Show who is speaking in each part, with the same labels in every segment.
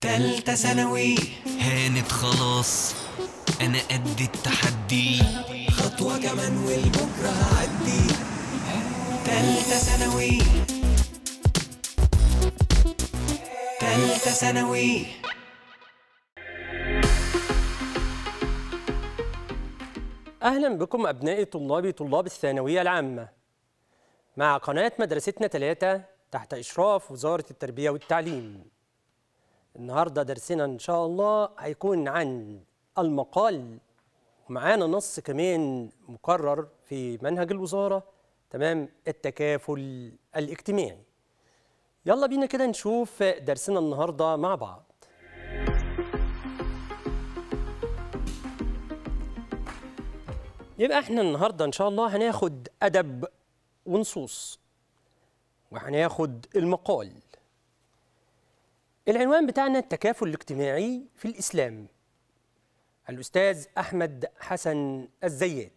Speaker 1: تالتة ثانوي هانت خلاص أنا قد التحدي خطوة كمان والبكرة هعدي تالتة ثانوي تالتة ثانوي أهلا بكم أبنائي طلابي طلاب الثانوية العامة مع قناة مدرستنا ثلاثة تحت إشراف وزارة التربية والتعليم النهارده درسنا ان شاء الله هيكون عن المقال ومعانا نص كمان مكرر في منهج الوزاره تمام التكافل الاجتماعي يلا بينا كده نشوف درسنا النهارده مع بعض يبقى احنا النهارده ان شاء الله هناخد ادب ونصوص وهناخد المقال العنوان بتاعنا التكافل الاجتماعي في الإسلام الأستاذ أحمد حسن الزيات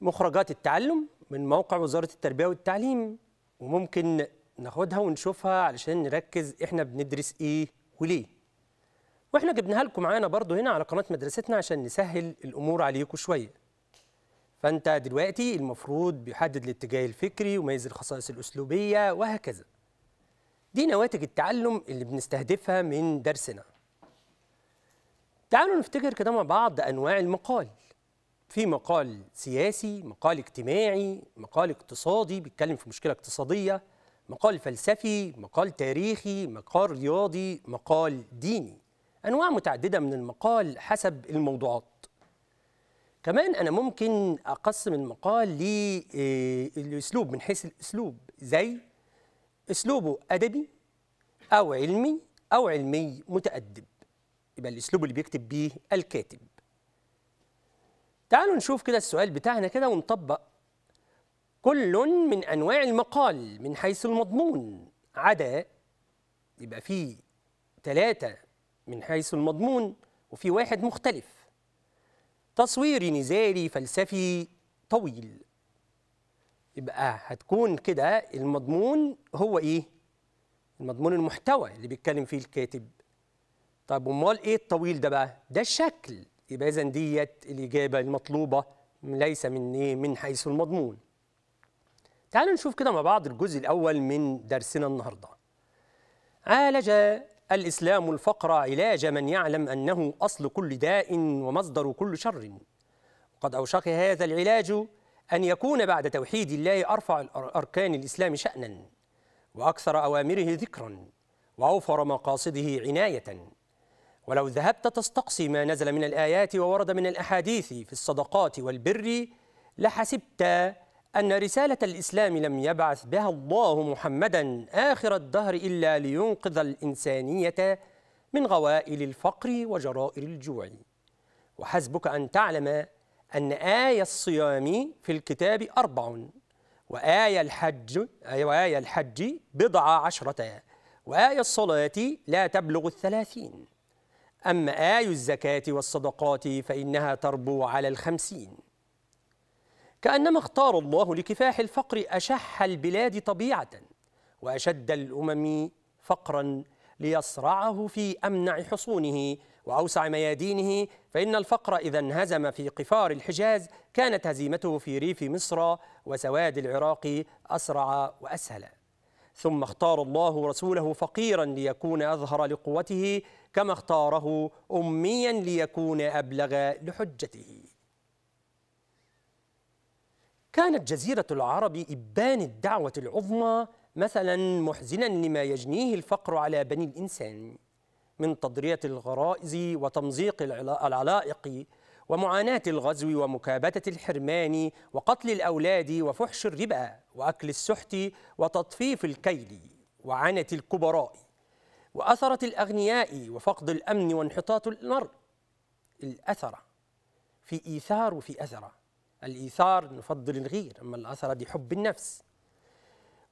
Speaker 1: مخرجات التعلم من موقع وزارة التربية والتعليم وممكن ناخدها ونشوفها علشان نركز إحنا بندرس إيه وليه وإحنا جبناها لكم معانا برضو هنا على قناة مدرستنا عشان نسهل الأمور عليكم شوية فأنت دلوقتي المفروض بيحدد الاتجاه الفكري وميز الخصائص الأسلوبية وهكذا دي نواتج التعلم اللي بنستهدفها من درسنا تعالوا نفتكر كده مع بعض أنواع المقال في مقال سياسي مقال اجتماعي مقال اقتصادي بيتكلم في مشكلة اقتصادية مقال فلسفي مقال تاريخي مقال رياضي مقال ديني أنواع متعددة من المقال حسب الموضوعات كمان أنا ممكن أقسم المقال للأسلوب آه، من حيث الأسلوب زي اسلوبه ادبي او علمي او علمي متادب يبقى الاسلوب اللي بيكتب بيه الكاتب تعالوا نشوف كده السؤال بتاعنا كده ونطبق كل من انواع المقال من حيث المضمون عدا يبقى في ثلاثة من حيث المضمون وفي واحد مختلف تصويري نزالي فلسفي طويل يبقى هتكون كده المضمون هو ايه المضمون المحتوى اللي بيتكلم فيه الكاتب طب امال ايه الطويل ده بقى ده الشكل يبقى اذا ديت الاجابه المطلوبه ليس من ايه من حيث المضمون تعالوا نشوف كده مع بعض الجزء الاول من درسنا النهارده عالج الاسلام الفقر علاج من يعلم انه اصل كل داء ومصدر كل شر وقد اوشك هذا العلاج أن يكون بعد توحيد الله أرفع أركان الإسلام شأنا وأكثر أوامره ذكرا وأوفر مقاصده عناية ولو ذهبت تستقصي ما نزل من الآيات وورد من الأحاديث في الصدقات والبر لحسبت أن رسالة الإسلام لم يبعث بها الله محمدا آخر الدهر إلا لينقذ الإنسانية من غوائل الفقر وجرائر الجوع وحسبك أن تعلم أن آية الصيام في الكتاب أربع وآية الحج وآية أيوة، الحج بضع عشرة وآية الصلاة لا تبلغ الثلاثين أما آي الزكاة والصدقات فإنها تربو على الخمسين كأنما اختار الله لكفاح الفقر أشح البلاد طبيعة وأشد الأمم فقرا ليصرعه في أمنع حصونه وأوسع ميادينه فإن الفقر إذا انهزم في قفار الحجاز كانت هزيمته في ريف مصر وسواد العراق أسرع وأسهل ثم اختار الله رسوله فقيرا ليكون أظهر لقوته كما اختاره أميا ليكون أبلغ لحجته كانت جزيرة العرب إبان الدعوة العظمى مثلا محزنا لما يجنيه الفقر على بني الإنسان من تضرية الغرائز وتمزيق العلائق ومعاناة الغزو ومكابدة الحرمان وقتل الأولاد وفحش الربا وأكل السحت وتطفيف الكيل وعنة الكبراء وأثرة الأغنياء وفقد الأمن وانحطاط المرء الأثرة في إيثار وفي أثرة الإيثار نفضل الغير أما الأثرة دي حب النفس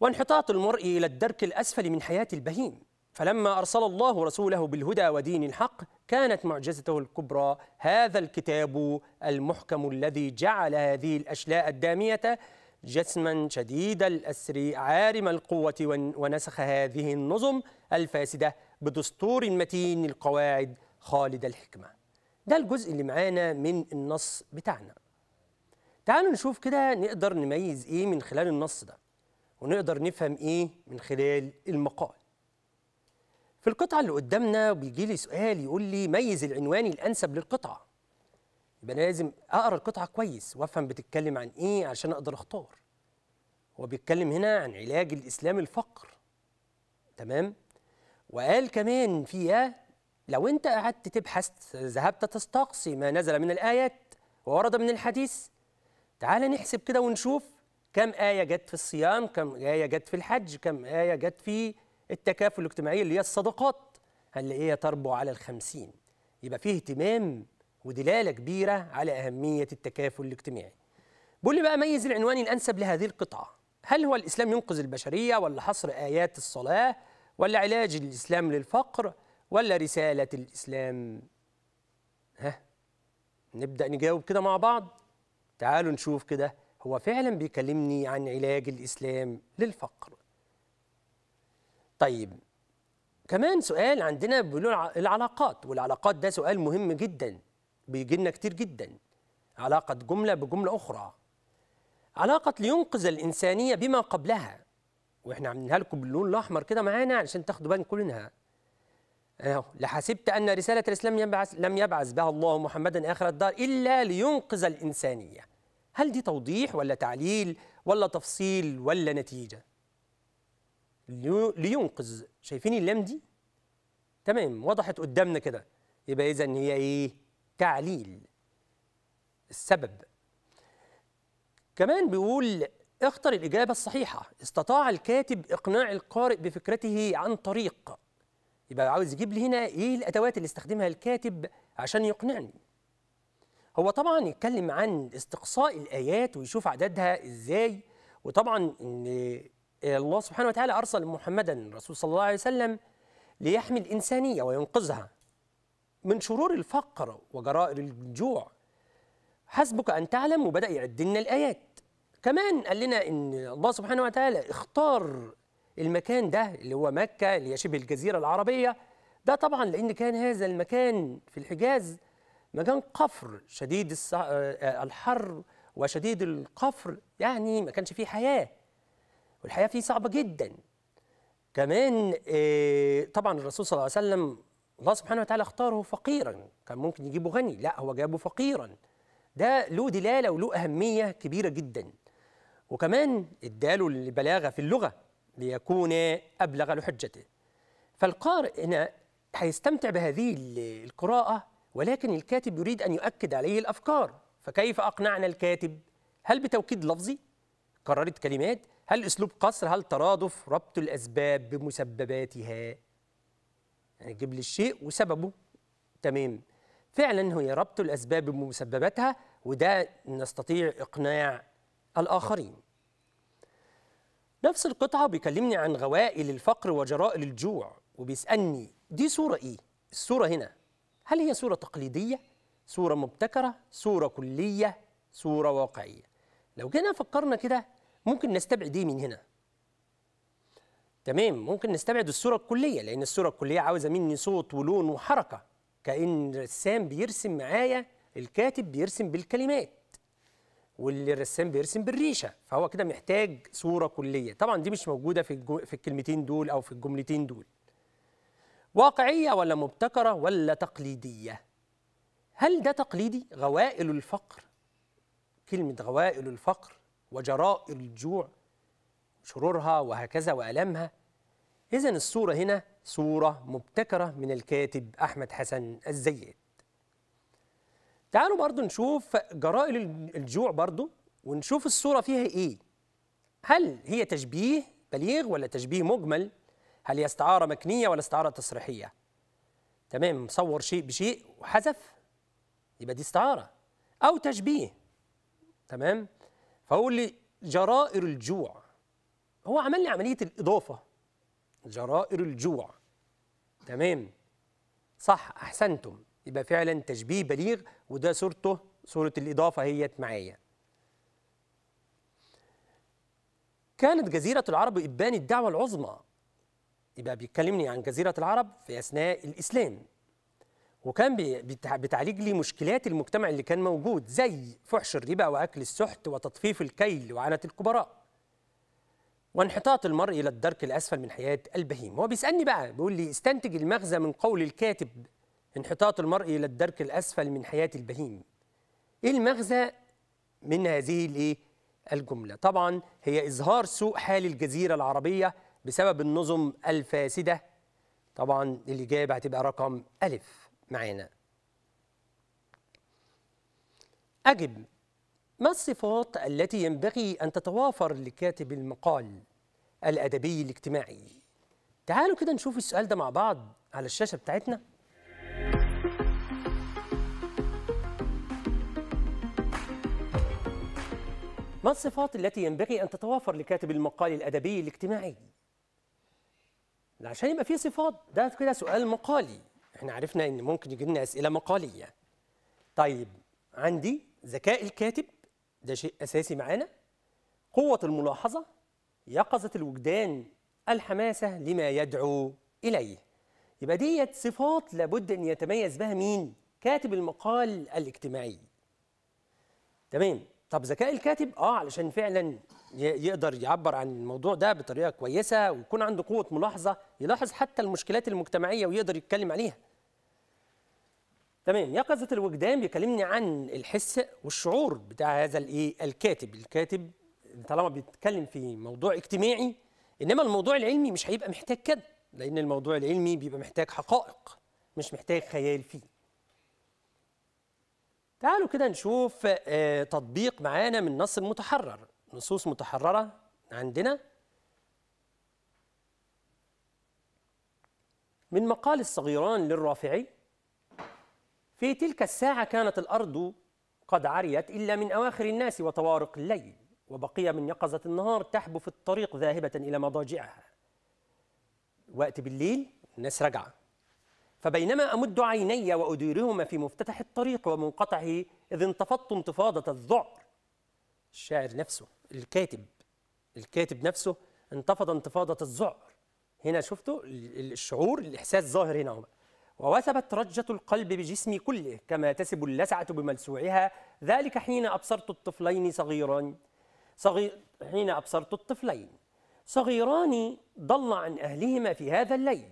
Speaker 1: وانحطاط المرء إلى الدرك الأسفل من حياة البهيم فلما أرسل الله رسوله بالهدى ودين الحق كانت معجزته الكبرى هذا الكتاب المحكم الذي جعل هذه الأشلاء الدامية جسما شديد الأسر عارم القوة ونسخ هذه النظم الفاسدة بدستور متين القواعد خالد الحكمة ده الجزء اللي معانا من النص بتاعنا تعالوا نشوف كده نقدر نميز إيه من خلال النص ده ونقدر نفهم إيه من خلال المقال في القطعة اللي قدامنا بيجي لي سؤال يقول لي ميز العنوان الأنسب للقطعة يبقى لازم أقرأ القطعة كويس وأفهم بتتكلم عن إيه عشان أقدر أختار هو بيتكلم هنا عن علاج الإسلام الفقر تمام وقال كمان فيها لو أنت قعدت تبحث ذهبت تستقصي ما نزل من الآيات وورد من الحديث تعال نحسب كده ونشوف كم آية جت في الصيام كم آية جت في الحج كم آية جت في التكافل الاجتماعي اللي هي الصدقات هنلاقيها تربو على الخمسين يبقى فيه اهتمام ودلالة كبيرة على أهمية التكافل الاجتماعي بقول لي بقى ميز العنوان الأنسب لهذه القطعة هل هو الإسلام ينقذ البشرية ولا حصر آيات الصلاة ولا علاج الإسلام للفقر ولا رسالة الإسلام ها نبدأ نجاوب كده مع بعض تعالوا نشوف كده هو فعلا بيكلمني عن علاج الإسلام للفقر طيب كمان سؤال عندنا بيقولوا العلاقات والعلاقات ده سؤال مهم جدا بيجي لنا كتير جدا علاقة جملة بجملة أخرى علاقة لينقذ الإنسانية بما قبلها وإحنا عاملينها لكم باللون الأحمر كده معانا علشان تاخدوا بالكم منها لحسبت أن رسالة الإسلام يبعث لم يبعث بها الله محمدا آخر الدار إلا لينقذ الإنسانية هل دي توضيح ولا تعليل ولا تفصيل ولا نتيجة؟ لينقذ شايفين اللام دي تمام وضحت قدامنا كده يبقى اذا هي ايه تعليل السبب كمان بيقول اختر الاجابه الصحيحه استطاع الكاتب اقناع القارئ بفكرته عن طريق يبقى عاوز يجيب لي هنا ايه الادوات اللي استخدمها الكاتب عشان يقنعني هو طبعا يتكلم عن استقصاء الايات ويشوف عددها ازاي وطبعا ان الله سبحانه وتعالى أرسل محمدا رسول صلى الله عليه وسلم ليحمي الإنسانية وينقذها من شرور الفقر وجرائر الجوع حسبك أن تعلم وبدأ يعد لنا الآيات كمان قال لنا إن الله سبحانه وتعالى اختار المكان ده اللي هو مكة اللي هي شبه الجزيرة العربية ده طبعا لأن كان هذا المكان في الحجاز مكان قفر شديد آه، آه، الحر وشديد القفر يعني ما كانش فيه حياه والحياه فيه صعبه جدا كمان آه، طبعا الرسول صلى الله عليه وسلم الله سبحانه وتعالى اختاره فقيرا كان ممكن يجيبه غني لا هو جابه فقيرا ده له دلاله وله اهميه كبيره جدا وكمان اداله البلاغه في اللغه ليكون ابلغ لحجته فالقارئ هنا هيستمتع بهذه القراءه ولكن الكاتب يريد ان يؤكد عليه الافكار فكيف اقنعنا الكاتب هل بتوكيد لفظي كررت كلمات هل اسلوب قصر هل ترادف ربط الاسباب بمسبباتها يعني تجيب لي الشيء وسببه تمام فعلا هي ربط الاسباب بمسبباتها وده نستطيع اقناع الاخرين نفس القطعه بيكلمني عن غوائل الفقر وجرائل الجوع وبيسالني دي صوره ايه الصوره هنا هل هي صوره تقليديه صوره مبتكره صوره كليه صوره واقعيه لو جينا فكرنا كده ممكن نستبعد ايه من هنا تمام ممكن نستبعد الصوره الكليه لان الصوره الكليه عاوزه مني صوت ولون وحركه كان الرسام بيرسم معايا الكاتب بيرسم بالكلمات واللي الرسام بيرسم بالريشه فهو كده محتاج صوره كليه طبعا دي مش موجوده في الجو... في الكلمتين دول او في الجملتين دول واقعيه ولا مبتكره ولا تقليديه هل ده تقليدي غوائل الفقر كلمه غوائل الفقر وجرائر الجوع شرورها وهكذا وألمها إذا الصورة هنا صورة مبتكرة من الكاتب أحمد حسن الزيات تعالوا برضو نشوف جرائر الجوع برضو ونشوف الصورة فيها إيه هل هي تشبيه بليغ ولا تشبيه مجمل هل هي استعارة مكنية ولا استعارة تصريحية تمام صور شيء بشيء وحذف يبقى دي استعارة أو تشبيه تمام فأقول لي جرائر الجوع هو عمل لي عمليه الاضافه جرائر الجوع تمام صح احسنتم يبقى فعلا تشبيه بليغ وده صورته صوره الاضافه هيت معايا كانت جزيره العرب ابان الدعوه العظمى يبقى بيتكلمني عن جزيره العرب في اثناء الاسلام وكان بتعالج لي مشكلات المجتمع اللي كان موجود زي فحش الربا واكل السحت وتطفيف الكيل وعنة الكبراء وانحطاط المرء الى الدرك الاسفل من حياه البهيم هو بيسالني بقى بيقول لي استنتج المغزى من قول الكاتب انحطاط المرء الى الدرك الاسفل من حياه البهيم ايه المغزى من هذه الايه الجمله طبعا هي اظهار سوء حال الجزيره العربيه بسبب النظم الفاسده طبعا الاجابه هتبقى رقم الف معانا أجب ما الصفات التي ينبغي أن تتوافر لكاتب المقال الأدبي الاجتماعي تعالوا كده نشوف السؤال ده مع بعض على الشاشة بتاعتنا ما الصفات التي ينبغي أن تتوافر لكاتب المقال الأدبي الاجتماعي؟ عشان يبقى فيه صفات ده كده سؤال مقالي احنا عرفنا ان ممكن يجي لنا اسئله مقاليه طيب عندي ذكاء الكاتب ده شيء اساسي معانا قوه الملاحظه يقظه الوجدان الحماسه لما يدعو اليه يبقى ديت صفات لابد ان يتميز بها مين كاتب المقال الاجتماعي تمام طب ذكاء الكاتب اه علشان فعلا يقدر يعبر عن الموضوع ده بطريقه كويسه ويكون عنده قوه ملاحظه يلاحظ حتى المشكلات المجتمعيه ويقدر يتكلم عليها تمام يقظه الوجدان بيكلمني عن الحس والشعور بتاع هذا الايه الكاتب الكاتب طالما بيتكلم في موضوع اجتماعي انما الموضوع العلمي مش هيبقى محتاج كده لان الموضوع العلمي بيبقى محتاج حقائق مش محتاج خيال فيه تعالوا كده نشوف آه، تطبيق معانا من نص متحرر نصوص متحررة عندنا من مقال الصغيران للرافعي في تلك الساعة كانت الأرض قد عريت إلا من أواخر الناس وطوارق الليل وبقي من يقظة النهار تحبو في الطريق ذاهبة إلى مضاجعها وقت بالليل الناس رجع فبينما أمد عيني وأديرهما في مفتتح الطريق ومنقطعه إذ انتفضت انتفاضة الذعر الشاعر نفسه الكاتب الكاتب نفسه انتفض انتفاضة الذعر هنا شفتوا الشعور الإحساس ظاهر هنا ووثبت رجة القلب بجسمي كله كما تسب اللسعة بملسوعها ذلك حين أبصرت الطفلين صغيران صغير حين أبصرت الطفلين صغيران ضل عن أهلهما في هذا الليل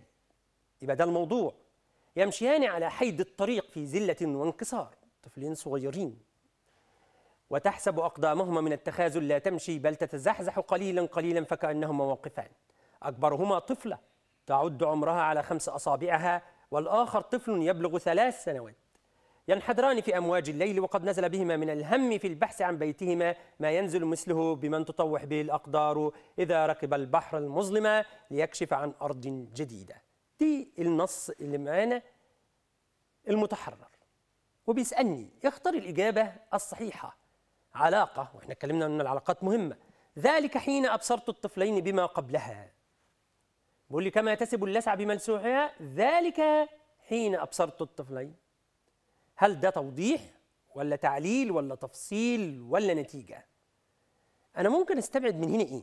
Speaker 1: يبقى ده الموضوع يمشيان على حيد الطريق في زلة وانكسار طفلين صغيرين وتحسب أقدامهما من التخاذل لا تمشي بل تتزحزح قليلا قليلا فكأنهما واقفان أكبرهما طفلة تعد عمرها على خمس أصابعها والآخر طفل يبلغ ثلاث سنوات ينحدران في أمواج الليل وقد نزل بهما من الهم في البحث عن بيتهما ما ينزل مثله بمن تطوح به الأقدار إذا ركب البحر المظلمة ليكشف عن أرض جديدة دي النص اللي معانا المتحرر وبيسألني اختر الإجابة الصحيحة علاقة وإحنا اتكلمنا أن العلاقات مهمة ذلك حين أبصرت الطفلين بما قبلها بيقول لي كما تسب اللسع بملسوحها ذلك حين أبصرت الطفلين هل ده توضيح ولا تعليل ولا تفصيل ولا نتيجة أنا ممكن أستبعد من هنا إيه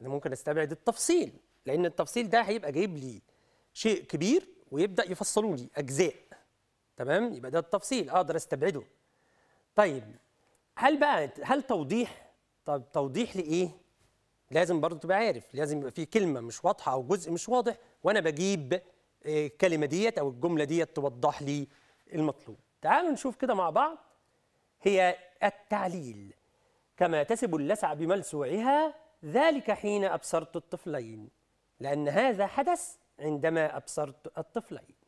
Speaker 1: أنا ممكن أستبعد التفصيل لأن التفصيل ده هيبقى جايب لي شيء كبير ويبدأ يفصلوا لي أجزاء تمام يبقى ده التفصيل أقدر أستبعده طيب هل بقى هل توضيح طب توضيح لإيه لازم برضه تبقى عارف لازم يبقى في كلمه مش واضحه او جزء مش واضح وانا بجيب آه، الكلمه ديت او الجمله ديت توضح لي المطلوب تعالوا نشوف كده مع بعض هي التعليل كما تسب اللسع بملسوعها ذلك حين ابصرت الطفلين لان هذا حدث عندما ابصرت الطفلين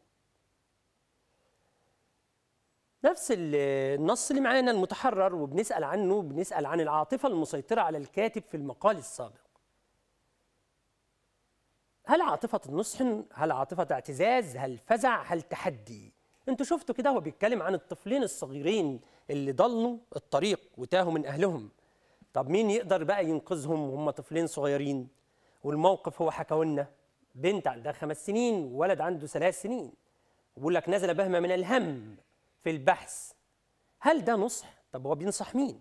Speaker 1: نفس النص اللي معانا المتحرر وبنسأل عنه بنسأل عن العاطفة المسيطرة على الكاتب في المقال السابق هل عاطفة النصح هل عاطفة اعتزاز هل فزع هل تحدي انتوا شفتوا كده هو بيتكلم عن الطفلين الصغيرين اللي ضلوا الطريق وتاهوا من أهلهم طب مين يقدر بقى ينقذهم وهم طفلين صغيرين والموقف هو حكوا لنا بنت عندها خمس سنين وولد عنده ثلاث سنين بيقول لك نزل بهمة من الهم في البحث هل ده نصح؟ طب هو بينصح مين؟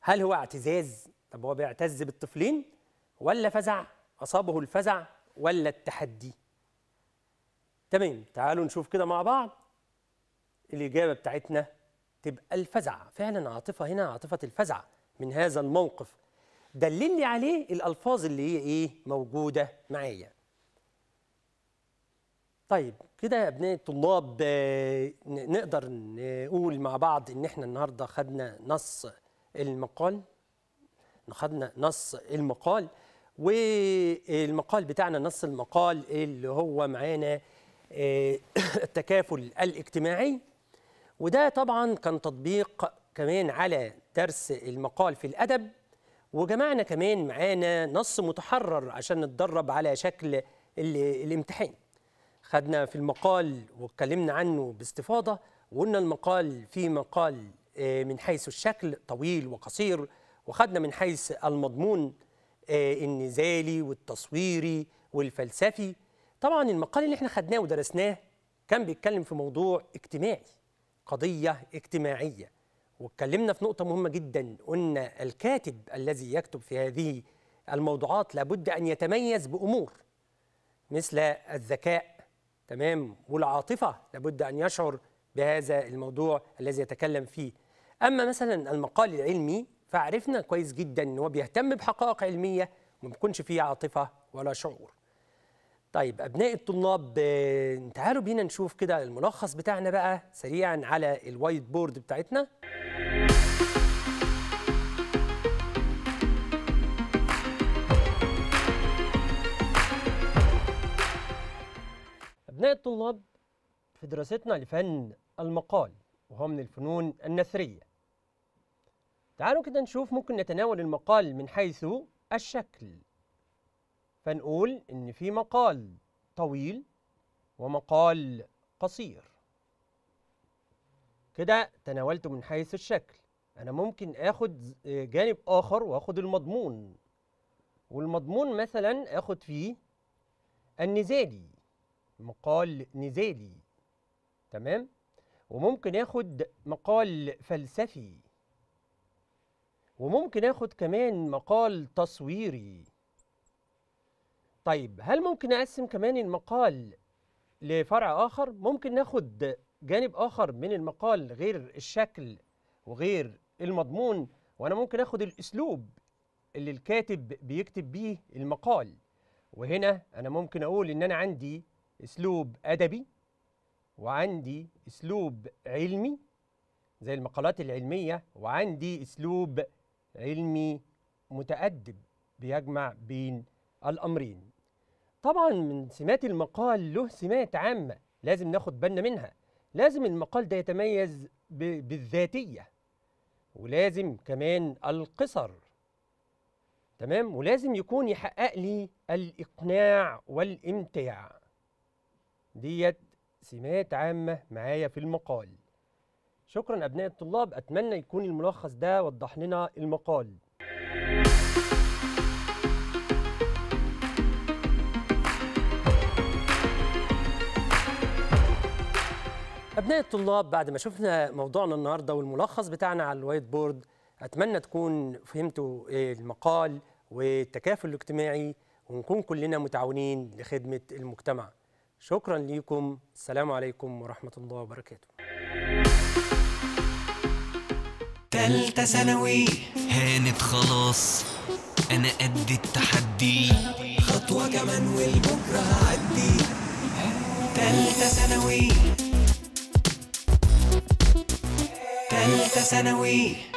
Speaker 1: هل هو اعتزاز؟ طب هو بيعتز بالطفلين؟ ولا فزع؟ أصابه الفزع ولا التحدي؟ تمام تعالوا نشوف كده مع بعض الإجابة بتاعتنا تبقى الفزع فعلا عاطفة هنا عاطفة الفزع من هذا الموقف دللي عليه الألفاظ اللي هي إيه موجودة معايا طيب كده يا ابناء الطلاب آه، نقدر نقول مع بعض ان احنا النهارده خدنا نص المقال خدنا نص المقال والمقال بتاعنا نص المقال اللي هو معانا آه، التكافل الاجتماعي وده طبعا كان تطبيق كمان على درس المقال في الادب وجمعنا كمان معانا نص متحرر عشان نتدرب على شكل الامتحان خدنا في المقال واتكلمنا عنه باستفاضه وقلنا المقال في مقال آه، من حيث الشكل طويل وقصير وخدنا من حيث المضمون آه، النزالي والتصويري والفلسفي طبعا المقال اللي احنا خدناه ودرسناه كان بيتكلم في موضوع اجتماعي قضية اجتماعية واتكلمنا في نقطة مهمة جدا قلنا الكاتب الذي يكتب في هذه الموضوعات لابد أن يتميز بأمور مثل الذكاء تمام والعاطفة لابد أن يشعر بهذا الموضوع الذي يتكلم فيه أما مثلا المقال العلمي فعرفنا كويس جدا أن هو بيهتم بحقائق علمية وما بيكونش فيه عاطفة ولا شعور طيب أبناء الطلاب آه، تعالوا بينا نشوف كده الملخص بتاعنا بقى سريعا على الوايت بورد بتاعتنا أبناء الطلاب في دراستنا لفن المقال وهو من الفنون النثرية تعالوا كده نشوف ممكن نتناول المقال من حيث الشكل فنقول إن في مقال طويل ومقال قصير كده تناولته من حيث الشكل أنا ممكن آخد جانب آخر وآخد المضمون والمضمون مثلا آخد فيه النزالي مقال نزالي تمام وممكن اخد مقال فلسفي وممكن اخد كمان مقال تصويري طيب هل ممكن اقسم كمان المقال لفرع اخر ممكن ناخد جانب اخر من المقال غير الشكل وغير المضمون وانا ممكن اخد الاسلوب اللي الكاتب بيكتب بيه المقال وهنا انا ممكن اقول ان انا عندي اسلوب ادبي وعندي اسلوب علمي زي المقالات العلميه وعندي اسلوب علمي متادب بيجمع بين الامرين طبعا من سمات المقال له سمات عامه لازم ناخد بالنا منها لازم المقال ده يتميز بالذاتيه ولازم كمان القصر تمام ولازم يكون يحقق لي الاقناع والامتاع ديت سمات عامة معايا في المقال شكرا أبناء الطلاب أتمنى يكون الملخص ده وضح لنا المقال أبناء الطلاب بعد ما شفنا موضوعنا النهاردة والملخص بتاعنا على الوايت بورد أتمنى تكون فهمتوا المقال والتكافل الاجتماعي ونكون كلنا متعاونين لخدمة المجتمع شكرا ليكم السلام عليكم ورحمة الله وبركاته تالتة ثانوي هانت خلاص أنا قد التحدي خطوة كمان والبكرة هعدي تالتة ثانوي تالتة ثانوي